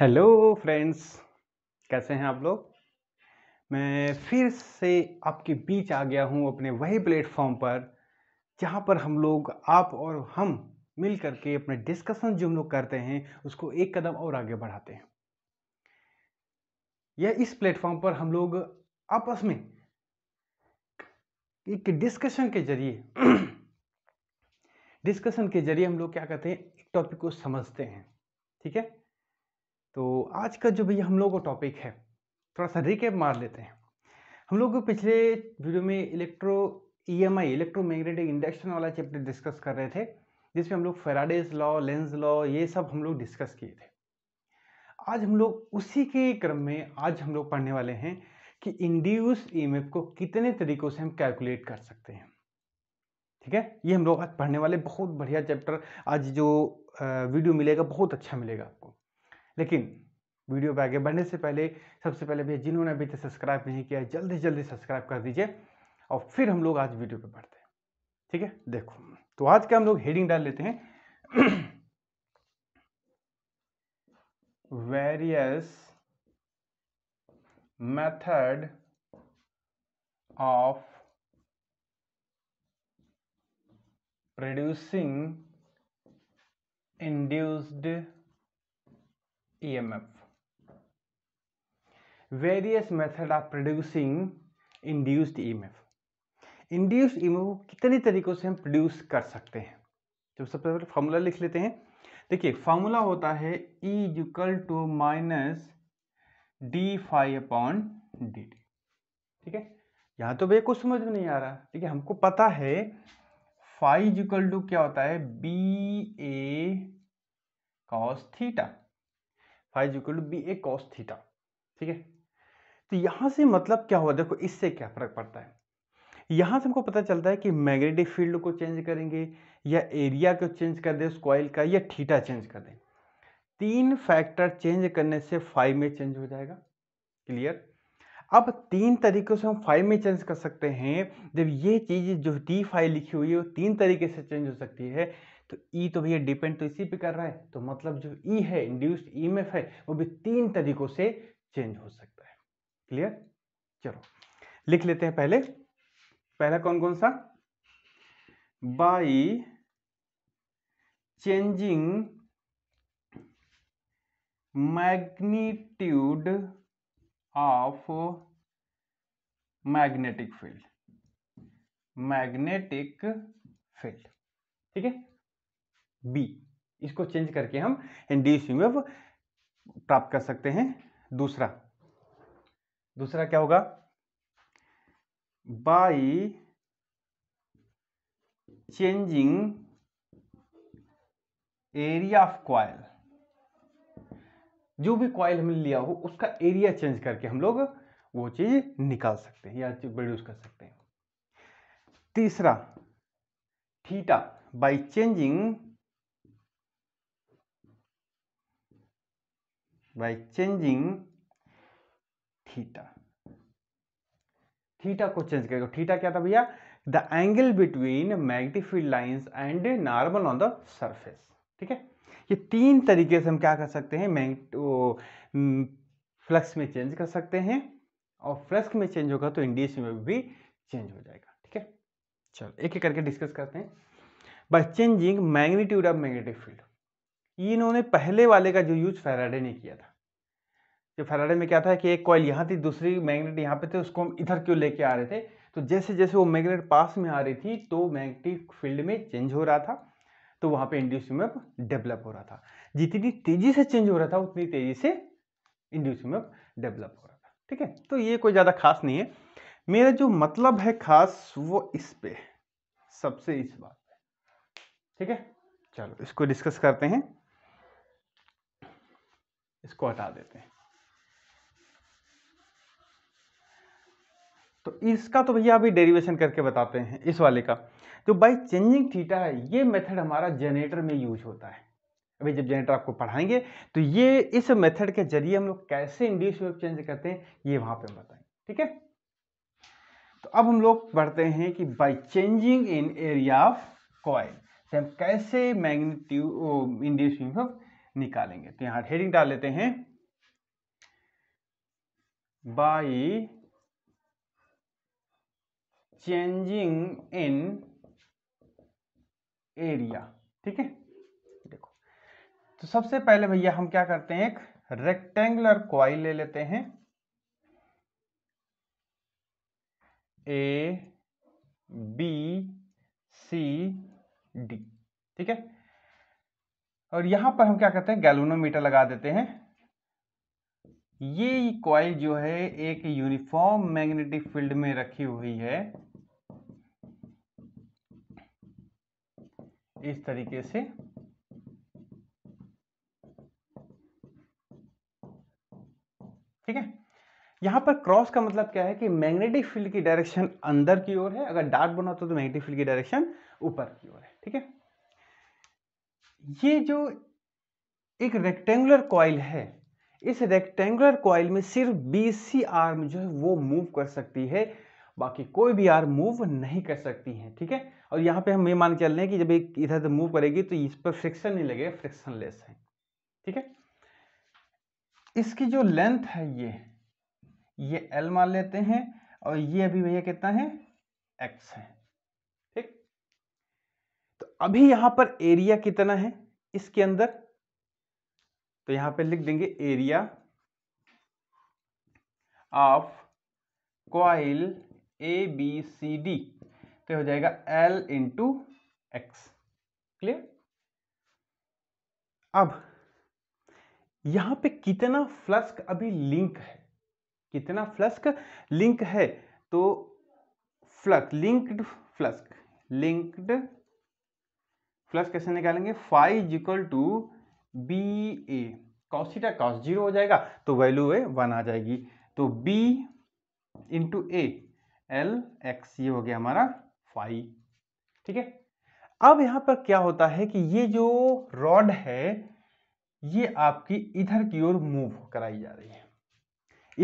Hello friends कैसे हैं आप लोग मैं फिर से आपके बीच आ गया हूं अपने वही प्लेटफॉर्म पर जहां पर हम लोग आप और हम मिल करके अपने डिस्कशन जो हम लोग करते हैं उसको एक कदम और आगे बढ़ाते हैं यह इस प्लेटफॉर्म पर हम लोग आपस में एक डिस्कशन के जरिए डिस्कशन के जरिए हम लोग क्या करते हैं एक टॉपिक को समझते हैं ठीक है तो आज का जो भैया हम लोग का टॉपिक है थोड़ा सा रिकेप मार लेते हैं हम लोग पिछले वीडियो में electro E M I electromagnetic induction वाला चैप्टर डिस्कस कर रहे थे जिसमें हम लोग फेराडेज लॉ लेंस लॉ ये सब हम लोग डिस्कस किए थे आज हम लोग उसी के क्रम में आज हम लोग पढ़ने वाले हैं कि इंड्यूस ई e को कितने तरीक़ों से हम कैलकुलेट कर सकते हैं ठीक है ये हम लोग आज पढ़ने वाले बहुत बढ़िया चैप्टर आज जो वीडियो मिलेगा बहुत अच्छा मिलेगा लेकिन वीडियो पर आगे बढ़ने से पहले सबसे पहले भैया जिन्होंने अभी तक सब्सक्राइब नहीं किया है जल्दी जल्दी सब्सक्राइब कर दीजिए और फिर हम लोग आज वीडियो पर बढ़ते हैं ठीक है देखो तो आज के हम लोग हेडिंग डाल लेते हैं various method of producing induced emf various method of producing induced emf induced emf को कितने तरीकों से हम प्रोड्यूस कर सकते हैं तो सबसे पहले फार्मूला लिख लेते हैं देखिए फार्मूला होता है E equal to minus D phi upon D T ठीक है यहां तो भैया कुछ समझ में नहीं आ रहा ठीक है हमको पता है फाइव इक्वल टू क्या होता है B A cos theta phi equal to B A cos theta ठीक है तो यहां से मतलब क्या हुआ देखो इससे क्या फ़र्क पड़ता है यहां से हमको पता चलता है कि मैग्नेटिक फील्ड को चेंज करेंगे या एरिया को चेंज कर दें स्क्वाइल का या थीटा चेंज कर दें तीन फैक्टर चेंज करने से फाइव में चेंज हो जाएगा क्लियर अब तीन तरीक़ों से हम फाइव में चेंज कर सकते हैं जब ये चीज़ जो डी फाइव लिखी हुई है वो तीन तरीके से चेंज हो सकती है तो ई e तो भैया डिपेंड तो इसी पे कर रहा है तो मतलब जो ई e है इंड्यूस्ड ई e में एफ है वो भी तीन तरीक़ों से चेंज हो सकता है क्लियर चलो लिख लेते हैं पहले पहला कौन कौन सा by changing magnitude of magnetic field magnetic field ठीक है बी इसको चेंज करके हम इंडी यूएफ प्राप्त कर सकते हैं दूसरा दूसरा क्या होगा by changing area of coil जो भी कॉयल हमने लिया हो उसका एरिया चेंज करके हम लोग वो चीज़ निकाल सकते हैं या प्रोड्यूस कर सकते हैं तीसरा theta by changing by changing theta theta को चेंज करेगा थीटा क्या था भैया the angle between magnetic field lines and normal on the surface ठीक है ये तीन तरीके से हम क्या कर सकते हैं मैं वो फ्लक्स में चेंज कर सकते हैं और फ्लक्स में चेंज होगा तो इंडियस में भी चेंज हो जाएगा ठीक है चलो एक एक करके डिस्कस करते हैं by changing magnitude of magnetic field इन्होंने पहले वाले का जो यूज फेराडे ने किया था जो फेराडे में क्या था कि एक कॉल यहाँ थी दूसरी मैग्नेट यहाँ पे थे उसको हम इधर क्यों लेके आ रहे थे तो जैसे जैसे वो मैग्नेट पास में आ रही थी तो मैग्नेटिक फील्ड में चेंज हो रहा था तो वहां पे इंड्यूसिमप डेवलप हो रहा था जितनी तेज़ी से चेंज हो रहा था उतनी तेज़ी से इंड्यूसिमप डेवलप हो रहा था ठीक है तो ये कोई ज़्यादा खास नहीं है मेरा जो मतलब है खास वो इस पे सबसे इस बात पे ठीक है चलो इसको डिस्कस करते हैं इसको हटा देते हैं तो इसका तो भैया अभी डेरिवेशन करके बताते हैं इस वाले का जो बाई चेंजिंग थीटा है ये मेथड हमारा जनरेटर में यूज होता है अभी जब जनरेटर आपको पढ़ाएंगे तो ये इस मेथड के जरिए हम लोग कैसे इंड्यूस वेव चेंज करते हैं ये वहां पे हम बताएंगे ठीक है तो अब हम लोग पढ़ते हैं कि by changing in area of coil से हम कैसे मैग्नीट्यूड इंड्यूस वेव निकालेंगे तो यहां हेडिंग डाल लेते हैं बाई चेंजिंग इन एरिया ठीक है देखो तो सबसे पहले भैया हम क्या करते हैं एक रेक्टेंगुलर क्वाइल ले लेते हैं ए बी सी डी ठीक है और यहां पर हम क्या करते हैं गैलोनोमीटर लगा देते हैं ये क्वाइल जो है एक यूनिफॉर्म मैग्नेटिक फील्ड में रखी हुई है इस तरीके से ठीक है यहां पर क्रॉस का मतलब क्या है कि मैग्नेटिक फील्ड की डायरेक्शन अंदर की ओर है अगर डार्क बना होता तो मैग्नेटिक फील्ड की डायरेक्शन ऊपर की ओर है ठीक है ये जो एक रेक्टेंगुलर कॉयल है इस रेक्टेंगुलर कॉयल में सिर्फ बी सी आर्म जो है वो मूव कर सकती है बाकी कोई भी आर मूव नहीं कर सकती हैं ठीक है थीके? और यहाँ पे हम ये मान के चल रहे हैं कि जब एक इधर से मूव करेगी तो इस पर फ्रिक्शन नहीं लगेगा लेस है ठीक है इसकी जो लेंथ है ये ये एल मान लेते हैं और ये अभी भैया कितना है एक्स है ठीक तो अभी यहां पर एरिया कितना है इसके अंदर तो यहां पे लिख देंगे area of coil A B C D तो हो जाएगा एल इंटू एक्स क्लियर अब यहां पे कितना फ्लस्क अभी लिंक है कितना फ्लस्क लिंक है तो flux linked flux linked flux कैसे निकालेंगे phi is equal to B A cos theta cos zero हो जाएगा तो वैल्यू वन आ जाएगी तो B into A L X ये हो गया हमारा फाइव ठीक है अब यहां पर क्या होता है कि ये जो रॉड है ये आपकी इधर की ओर मूव कराई जा रही है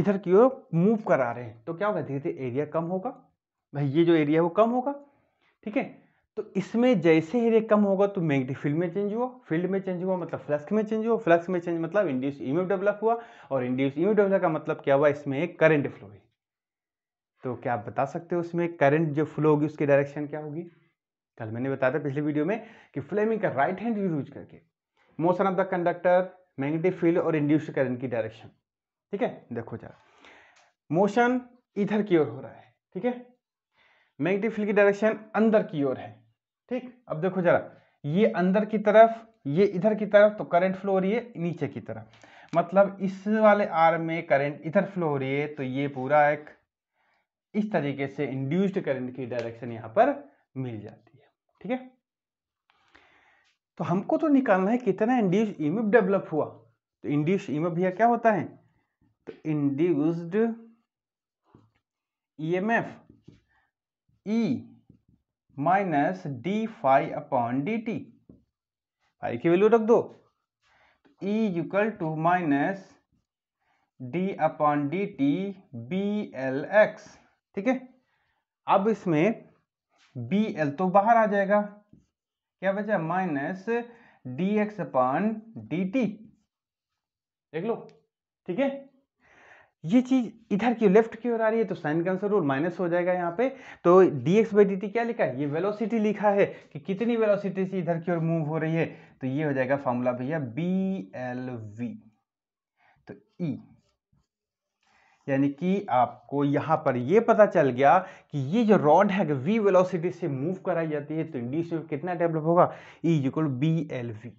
इधर की ओर मूव करा रहे हैं तो क्या होगा धीरे धीरे एरिया कम होगा भाई ये जो एरिया है वो कम होगा ठीक है तो इसमें जैसे एरिया कम होगा तो मैग्नेटिक फील्ड में चेंज हुआ फील्ड में चेंज हुआ मतलब फ्लक्स में चेंज हुआ फ्लक्स में चेंज मतलब इंड्यूस ईमेफ डेवलप हुआ और इंड्यूस ईमेफ डेवलप का मतलब क्या हुआ इसमें एक करंट फ्लो हुई तो क्या आप बता सकते हो उसमें करंट जो फ्लो होगी उसकी डायरेक्शन क्या होगी कल मैंने बताया था पिछले वीडियो में कि फ्लेमिंग का राइट हैंड यूज करके motion of the conductor magnetic field और इंड्यूस करंट की डायरेक्शन ठीक है देखो जरा मोशन इधर की ओर हो रहा है ठीक है मैग्नेटिक फील्ड की डायरेक्शन अंदर की ओर है ठीक अब देखो जरा ये अंदर की तरफ ये इधर की तरफ तो करंट फ्लो हो रही है नीचे की तरफ मतलब इस वाले आर्म में करंट इधर फ्लो हो रही है तो ये पूरा एक इस तरीके से इंड्यूस्ड करंट की डायरेक्शन यहां पर मिल जाती है ठीक है तो हमको तो निकालना है कितना इंड्यूस ईमिप डेवलप हुआ तो इंड्यूस ईमिप भैया क्या होता है तो induced EMF E minus D phi upon D T phi की वैल्यू रख दो E equal to minus D upon D T B L X ठीक है अब इसमें बी एल तो बाहर आ जाएगा क्या बचा minus D X upon D T देख लो ठीक है ये चीज इधर की लेफ्ट की ओर आ रही है तो साइन का आंसर रूल माइनस हो जाएगा यहाँ पे तो D X by D T क्या लिखा है ये वेलोसिटी लिखा है कि कितनी वेलोसिटी से इधर की ओर मूव हो रही है तो ये हो जाएगा फॉर्मूला भैया बी एल वी तो ई e, यानी कि आपको यहाँ पर ये पता चल गया कि ये जो रॉड है अगर वी वेलोसिटी से मूव कराई जाती है तो इंडी वेव कितना डेवलप होगा E equal B L V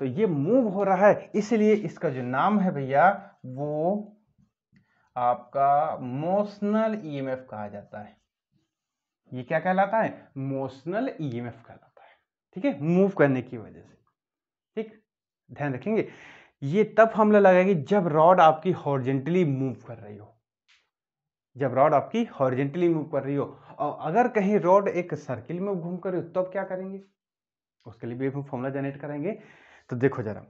तो ये मूव हो रहा है इसलिए इसका जो नाम है भैया वो आपका मोशनल ईएमएफ e कहा जाता है ये क्या कहलाता है मोशनल ईएमएफ e कहलाता है ठीक है मूव करने की वजह से ठीक ध्यान रखेंगे ये तब हमला लगाएगी जब रॉड आपकी हॉर्जेंटली मूव कर रही हो जब रॉड आपकी हॉर्जेंटली मूव कर रही हो और अगर कहीं रॉड एक सर्किल में घूम कर रही हो तब तो क्या करेंगे उसके लिए भी हम फॉर्मूला जनरेट करेंगे तो देखो जरा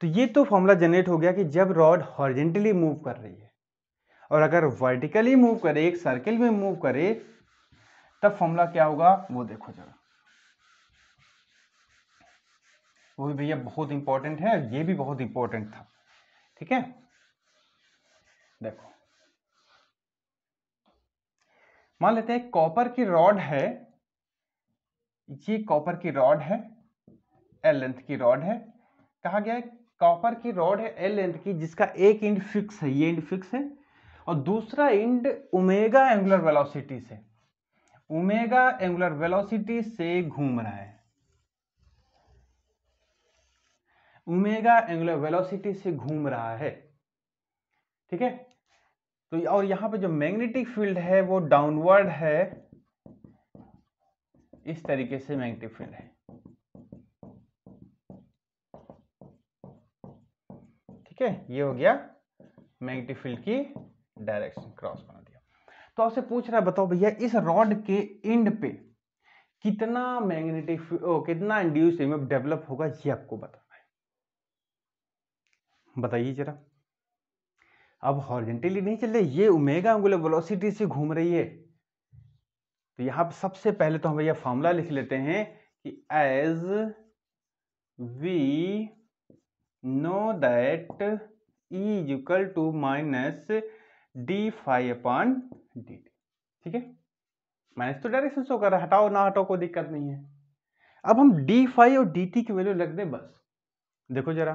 तो ये तो फॉर्मूला जनरेट हो गया कि जब रॉड हॉर्जेंटली मूव कर रही है और अगर वर्टिकली मूव करे एक सर्किल में मूव करे तब फॉर्मूला क्या होगा वो देखो जरा वो भी भैया बहुत इंपॉर्टेंट है ये भी बहुत इंपॉर्टेंट था ठीक है देखो मान लेते हैं कॉपर की रॉड है ये कॉपर की रॉड है एल लेंथ की रॉड है कहा गया है कॉपर की रॉड है एल लेंथ की जिसका एक इंड फिक्स है ये इंड फिक्स है और दूसरा इंड ओमेगा एंगुलर वेलोसिटी से ओमेगा एंगुलर वेलोसिटी से घूम रहा है ओमेगा एंगुलर वेलोसिटी से घूम रहा है ठीक है तो और यहां पे जो मैग्नेटिक फील्ड है वो डाउनवर्ड है इस तरीके से मैग्नेटिक फील्ड है ठीक है ये हो गया मैग्नेटिक फील्ड की डायरेक्शन क्रॉस बना दिया तो आपसे पूछ रहा है बताओ भैया इस रॉड के एंड पे कितना मैग्नेटिक कितना इंड्यूस डेवलप होगा ये आपको बता बताइए जरा अब हॉर्जेंटली नहीं चल रही ये उमेगा एंगुलर वेलोसिटी से घूम रही है तो यहाँ पर सबसे पहले तो हम भैया फॉर्मूला लिख लेते हैं कि as we know that E is equal to minus D phi upon D T ठीक है माइनस तो डायरेक्शन शो कर रहा है हटाओ ना हटाओ कोई दिक्कत नहीं है अब हम डी फाइव और डी टी की वैल्यू लग दें बस देखो जरा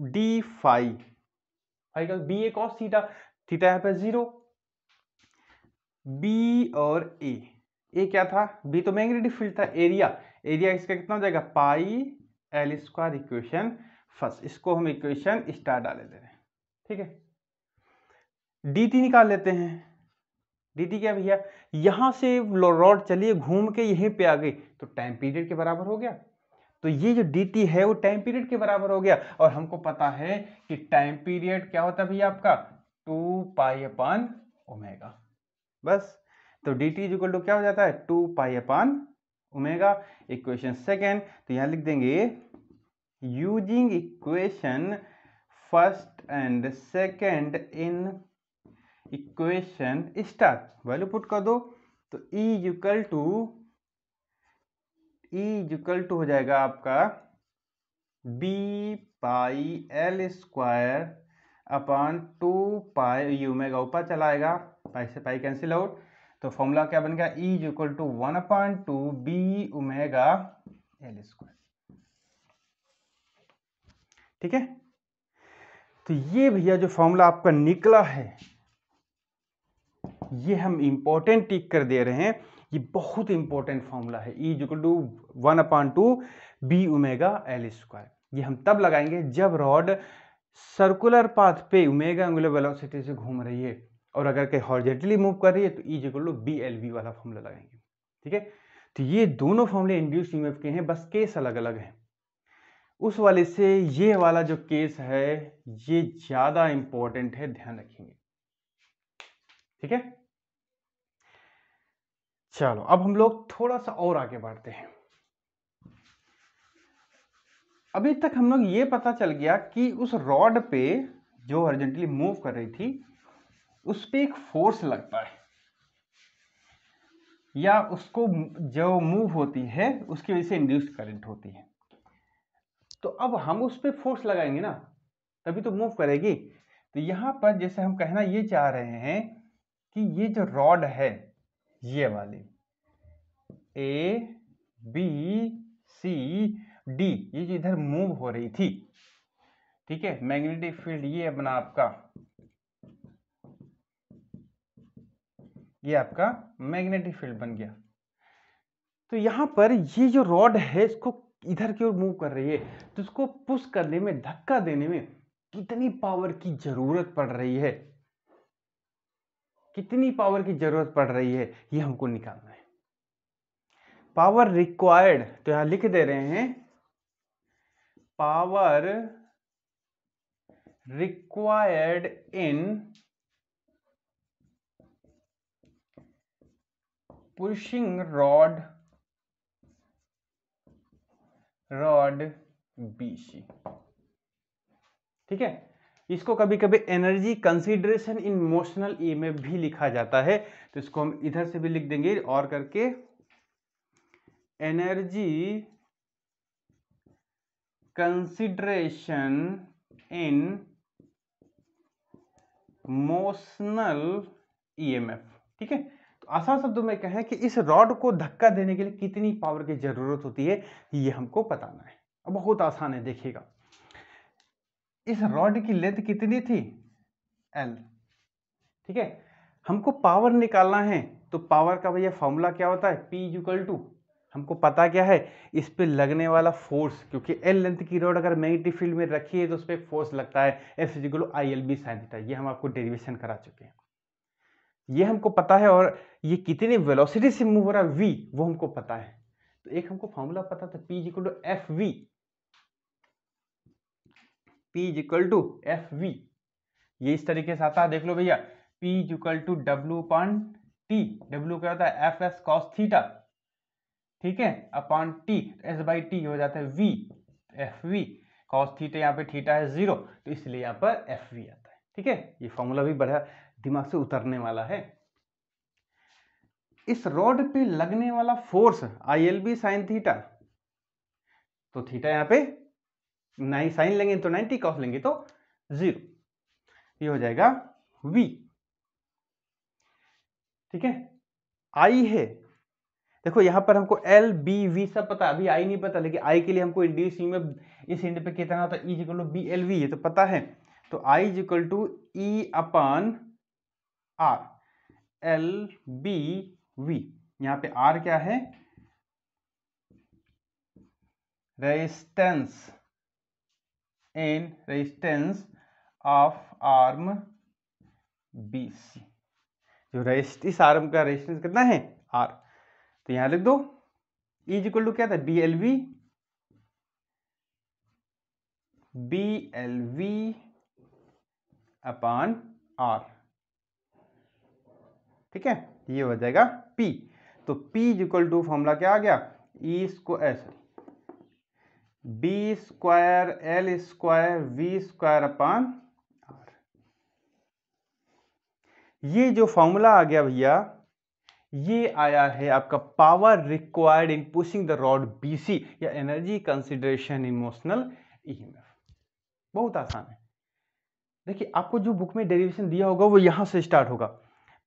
डी फाई फाई का B A cos theta theta यहाँ पे जीरो बी और ए ए क्या था बी तो मैग्नेटिक फील्ड था एरिया एरिया इसका कितना हो जाएगा pi L square equation first इसको हम इक्वेशन स्टार डाल रहे हैं ठीक है डी टी निकाल लेते हैं डी टी क्या भैया यहां से रॉड चलिए घूम के यहीं पे आ गई तो टाइम पीरियड के बराबर हो गया तो ये जो डी है वो टाइम पीरियड के बराबर हो गया और हमको पता है कि टाइम पीरियड क्या होता है भैया आपका टू पाई अपान ओमेगा बस तो डी टी इक्वल टू क्या हो जाता है two pi upon omega equation second तो यहाँ लिख देंगे using equation first and second in equation star value put कर दो तो E equal to E is equal to हो जाएगा आपका B pi L square upon two pi यू में ऊपर चलाएगा पाई से पाई कैंसिल आउट तो फॉर्मूला क्या बन गया e is equal to one upon two B omega L square ठीक है तो ये भैया जो फॉर्मूला आपका निकला है ये हम इंपॉर्टेंट टिक कर दे रहे हैं ये बहुत इंपॉर्टेंट फॉर्मूला है E equal to one upon two B omega L square ये हम तब लगाएंगे जब रॉड सर्कुलर पाथ पे उमेगा एंगुलर वेलोसिटी से घूम रही है और अगर कहीं हॉर्जेंटली मूव कर रही है तो E equal to B L V वाला फॉर्मूला लगाएंगे ठीक है तो ये दोनों फॉर्मूले इंड्यूस यूएफ के हैं बस केस अलग अलग हैं उस वाले से ये वाला जो केस है ये ज़्यादा इंपॉर्टेंट है ध्यान रखेंगे ठीक है चलो अब हम लोग थोड़ा सा और आगे बढ़ते हैं अभी तक हम लोग ये पता चल गया कि उस रॉड पे जो अर्जेंटली मूव कर रही थी उस पर एक फोर्स लगता है या उसको जो मूव होती है उसकी वजह से इंड्यूस्ड करंट होती है तो अब हम उस पर फोर्स लगाएंगे ना तभी तो मूव करेगी तो यहां पर जैसे हम कहना ये चाह रहे हैं कि ये जो रॉड है ये वाली ए बी सी डी ये जो इधर मूव हो रही थी ठीक है मैग्नेटिक फील्ड ये अपना आपका ये आपका मैग्नेटिक फील्ड बन गया तो यहां पर ये जो रॉड है इसको इधर की ओर मूव कर रही है तो इसको पुश करने में धक्का देने में कितनी पावर की जरूरत पड़ रही है कितनी पावर की जरूरत पड़ रही है ये हमको निकालना है पावर रिक्वायर्ड तो यहां लिख दे रहे हैं power required in pushing rod rod BC ठीक है इसको कभी कभी energy consideration in motional E में भी लिखा जाता है तो इसको हम इधर से भी लिख देंगे और करके energy consideration in motional EMF ठीक है तो आसान शब्दों में कहें कि इस रॉड को धक्का देने के लिए कितनी पावर की जरूरत होती है ये हमको बताना है बहुत आसान है देखिएगा इस रॉड की लेंथ कितनी थी एल ठीक है हमको पावर निकालना है तो पावर का भैया फॉर्मूला क्या होता है पी इक्वल टू हमको पता क्या है इस पर लगने वाला फोर्स क्योंकि एल लेंथ की रॉड अगर मैग्नेटिक फील्ड में रखी है तो उस पर फोर्स लगता है F is equal I L B sine theta ये हम आपको डेरिवेशन करा चुके हैं ये हमको पता है और ये कितनी वेलोसिटी से मूव हो रहा है वी वो हमको पता है तो एक हमको फॉर्मूला पता था P is equal to F V P is equal to F V ये इस तरीके से आता है देख लो भैया P is equal to W upon T W क्या होता है एफ एस कॉस थीटा ठीक है upon T S by T हो जाता है V F V cos theta यहाँ पे थीटा है जीरो तो इसलिए यहाँ पर एफ वी आता है ठीक है ये फॉर्मूला भी बढ़िया दिमाग से उतरने वाला है इस रॉड पे लगने वाला force I L B sine theta तो थीटा यहाँ पे नाइन साइन लेंगे तो नाइनटी कॉस लेंगे तो जीरो ये हो जाएगा वी ठीक है आई है देखो यहां पर हमको एल बी वी सब पता अभी आई नहीं पता लेकिन आई के लिए हमको इंड्यूस में इस इंड पे कितना होता है E equal to B L V ये तो पता है तो I equal to E upon R L B V यहां पे आर क्या है resistance in resistance of arm BC जो रेस्ट इस आर्म का रेजिस्टेंस कितना है आर तो यहां लिख दो इज इक्वल टू क्या था B L V B L V upon R ठीक है ये हो जाएगा पी तो P is equal to formula क्या आ गया E square sorry B square L square V square upon R ये जो फॉर्मूला आ गया भैया ये आया है आपका power required in pushing the rod BC या एनर्जी कंसिडरेशन इमोशनल ईएमएफ बहुत आसान है देखिए आपको जो बुक में डेरिवेशन दिया होगा वो यहां से स्टार्ट होगा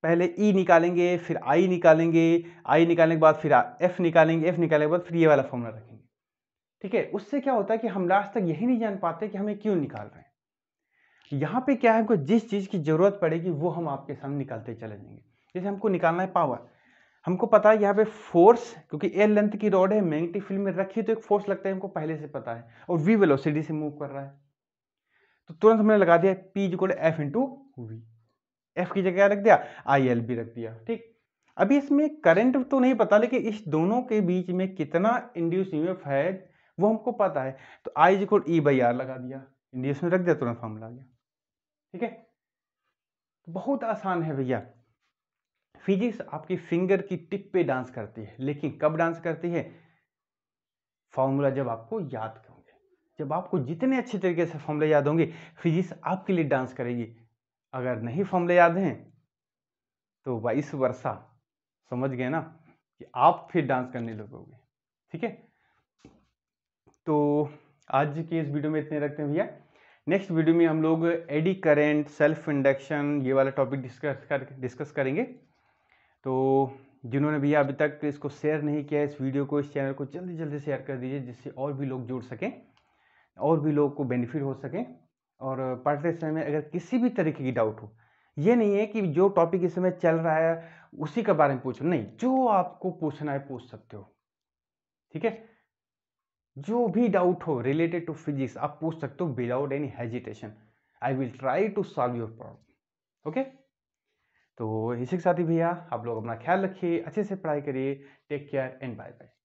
पहले ई e निकालेंगे फिर आई निकालेंगे आई निकालने के बाद फिर एफ निकालेंगे एफ निकालने के बाद फिर ये वाला फॉर्मूला रखेंगे ठीक है उससे क्या होता है कि हम लास्ट तक यही नहीं जान पाते कि हमें क्यों निकाल रहे हैं यहाँ पे क्या है हमको जिस चीज़ की ज़रूरत पड़ेगी वो हम आपके सामने निकालते चले जाएंगे जैसे हमको निकालना है पावर हमको पता है यहाँ पे फोर्स क्योंकि एयर लेंथ की रॉड है मैग्नेटिक फील्ड में रखी तो एक फोर्स लगता है हमको पहले से पता है और वी वेलोसिटी से मूव कर रहा है तो तुरंत हमने लगा दिया P equal F into V F की जगह रख दिया आई एल बी रख दिया ठीक अभी इसमें करंट तो नहीं पता लेकिन इस दोनों के बीच में कितना इंड्यूस यूएफ है वो हमको पता है तो आई को ई बाई आर लगा दिया इंडियस में रख दिया तुरंत फॉर्मूला आ गया ठीक है तो बहुत आसान है भैया फिजिक्स आपकी फिंगर की टिप पे डांस करती है लेकिन कब डांस करती है फॉर्मूला जब आपको याद होंगे जब आपको जितने अच्छे तरीके से फॉर्मूला याद होंगे फिजिक्स आपके लिए डांस करेगी अगर नहीं फॉर्मूले याद हैं तो बाईस वर्षा समझ गए ना कि आप फिर डांस करने लगोगे ठीक है तो आज की इस वीडियो में इतने रखते हैं भैया नेक्स्ट वीडियो में हम लोग एडी करेंट सेल्फ इंडक्शन ये वाला टॉपिक डिस्कस कर डिस्कस करेंगे तो जिन्होंने भैया अभी तक इसको शेयर नहीं किया इस वीडियो को इस चैनल को जल्दी जल्दी शेयर कर दीजिए जिससे और भी लोग जुड़ सकें और भी लोग को बेनिफिट हो सकें और पढ़ते समय अगर किसी भी तरीके की डाउट हो ये नहीं है कि जो टॉपिक इस समय चल रहा है उसी के बारे में पूछो नहीं जो आपको पूछना है पूछ सकते हो ठीक है जो भी डाउट हो रिलेटेड टू फिजिक्स आप पूछ सकते हो without any hesitation I will try to solve your problem okay तो इसी के साथ ही भैया आप लोग अपना ख्याल रखिए अच्छे से पढ़ाई करिए take care and bye bye